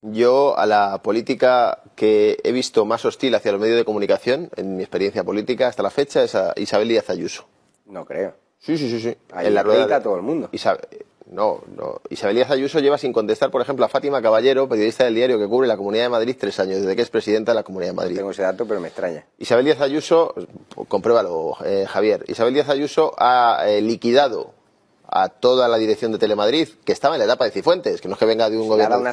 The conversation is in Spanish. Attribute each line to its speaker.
Speaker 1: Yo a la política que he visto más hostil hacia los medios de comunicación, en mi experiencia política hasta la fecha, es a Isabel Díaz Ayuso. No creo. Sí, sí, sí, sí. en la rueda de... todo el mundo. No, no. Isabel Díaz Ayuso lleva sin contestar, por ejemplo, a Fátima Caballero, periodista del diario que cubre la Comunidad de Madrid tres años, desde que es presidenta de la Comunidad de Madrid. tengo ese dato, pero me extraña. Isabel Díaz Ayuso, compruébalo, eh, Javier. Isabel Díaz Ayuso ha eh, liquidado a toda la dirección de Telemadrid, que estaba en la etapa de Cifuentes, que no es que venga de un gobierno